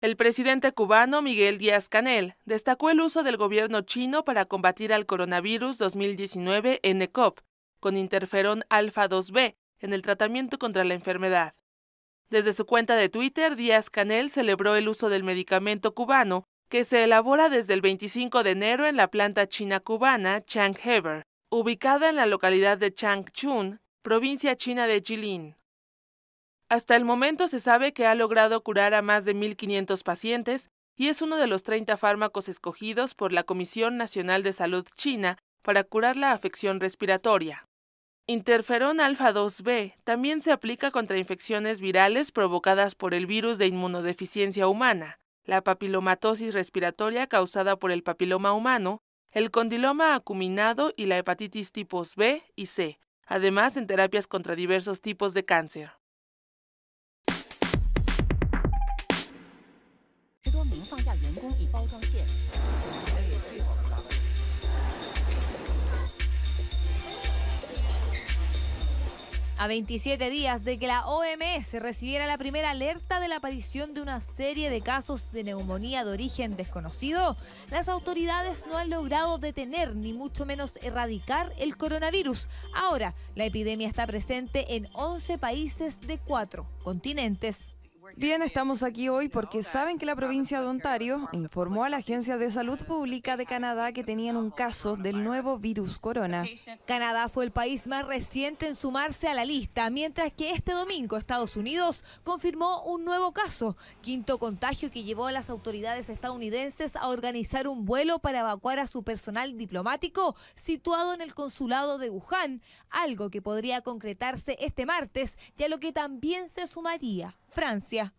El presidente cubano Miguel Díaz Canel destacó el uso del gobierno chino para combatir al coronavirus 2019 NCOP con interferón alfa-2B en el tratamiento contra la enfermedad. Desde su cuenta de Twitter, Díaz Canel celebró el uso del medicamento cubano que se elabora desde el 25 de enero en la planta china cubana Changheber, ubicada en la localidad de Changchun, provincia china de Jilin. Hasta el momento se sabe que ha logrado curar a más de 1.500 pacientes y es uno de los 30 fármacos escogidos por la Comisión Nacional de Salud China para curar la afección respiratoria. Interferón alfa-2b también se aplica contra infecciones virales provocadas por el virus de inmunodeficiencia humana, la papilomatosis respiratoria causada por el papiloma humano, el condiloma acuminado y la hepatitis tipos B y C, además en terapias contra diversos tipos de cáncer. A 27 días de que la OMS recibiera la primera alerta de la aparición de una serie de casos de neumonía de origen desconocido, las autoridades no han logrado detener ni mucho menos erradicar el coronavirus. Ahora, la epidemia está presente en 11 países de cuatro continentes. Bien, estamos aquí hoy porque saben que la provincia de Ontario informó a la Agencia de Salud Pública de Canadá que tenían un caso del nuevo virus corona. Canadá fue el país más reciente en sumarse a la lista, mientras que este domingo Estados Unidos confirmó un nuevo caso, quinto contagio que llevó a las autoridades estadounidenses a organizar un vuelo para evacuar a su personal diplomático situado en el consulado de Wuhan, algo que podría concretarse este martes ya a lo que también se sumaría Francia.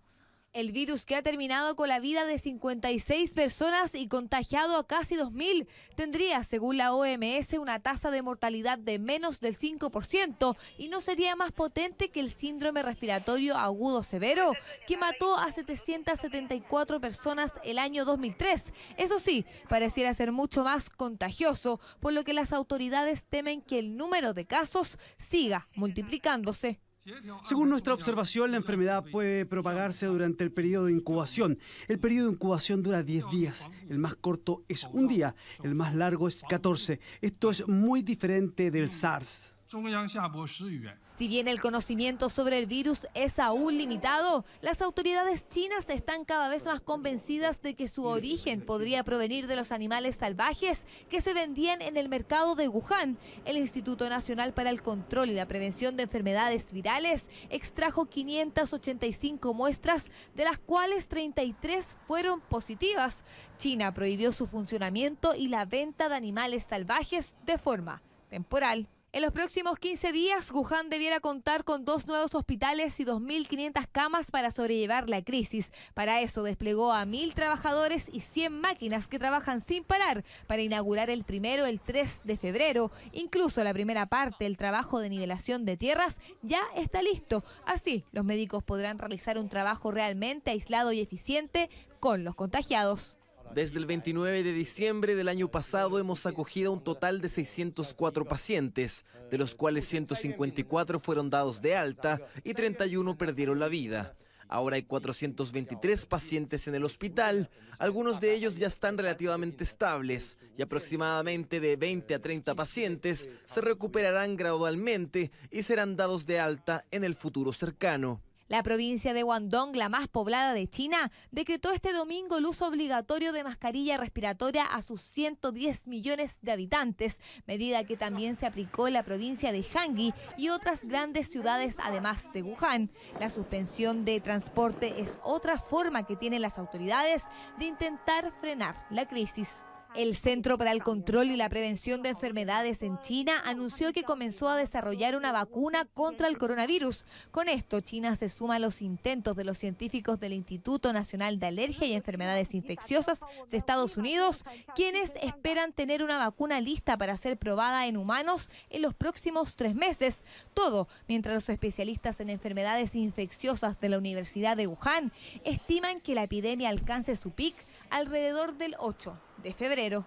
El virus que ha terminado con la vida de 56 personas y contagiado a casi 2.000 tendría, según la OMS, una tasa de mortalidad de menos del 5% y no sería más potente que el síndrome respiratorio agudo severo, que mató a 774 personas el año 2003. Eso sí, pareciera ser mucho más contagioso, por lo que las autoridades temen que el número de casos siga multiplicándose. Según nuestra observación, la enfermedad puede propagarse durante el periodo de incubación. El periodo de incubación dura 10 días, el más corto es un día, el más largo es 14. Esto es muy diferente del SARS. Si bien el conocimiento sobre el virus es aún limitado, las autoridades chinas están cada vez más convencidas de que su origen podría provenir de los animales salvajes que se vendían en el mercado de Wuhan. El Instituto Nacional para el Control y la Prevención de Enfermedades Virales extrajo 585 muestras, de las cuales 33 fueron positivas. China prohibió su funcionamiento y la venta de animales salvajes de forma temporal. En los próximos 15 días, Wuhan debiera contar con dos nuevos hospitales y 2.500 camas para sobrellevar la crisis. Para eso desplegó a 1.000 trabajadores y 100 máquinas que trabajan sin parar para inaugurar el primero el 3 de febrero. Incluso la primera parte, el trabajo de nivelación de tierras, ya está listo. Así, los médicos podrán realizar un trabajo realmente aislado y eficiente con los contagiados. Desde el 29 de diciembre del año pasado hemos acogido un total de 604 pacientes, de los cuales 154 fueron dados de alta y 31 perdieron la vida. Ahora hay 423 pacientes en el hospital, algunos de ellos ya están relativamente estables y aproximadamente de 20 a 30 pacientes se recuperarán gradualmente y serán dados de alta en el futuro cercano. La provincia de Guangdong, la más poblada de China, decretó este domingo el uso obligatorio de mascarilla respiratoria a sus 110 millones de habitantes, medida que también se aplicó en la provincia de Hangi y otras grandes ciudades además de Wuhan. La suspensión de transporte es otra forma que tienen las autoridades de intentar frenar la crisis. El Centro para el Control y la Prevención de Enfermedades en China anunció que comenzó a desarrollar una vacuna contra el coronavirus. Con esto, China se suma a los intentos de los científicos del Instituto Nacional de Alergia y Enfermedades Infecciosas de Estados Unidos, quienes esperan tener una vacuna lista para ser probada en humanos en los próximos tres meses. Todo mientras los especialistas en enfermedades infecciosas de la Universidad de Wuhan estiman que la epidemia alcance su pic alrededor del 8 de febrero.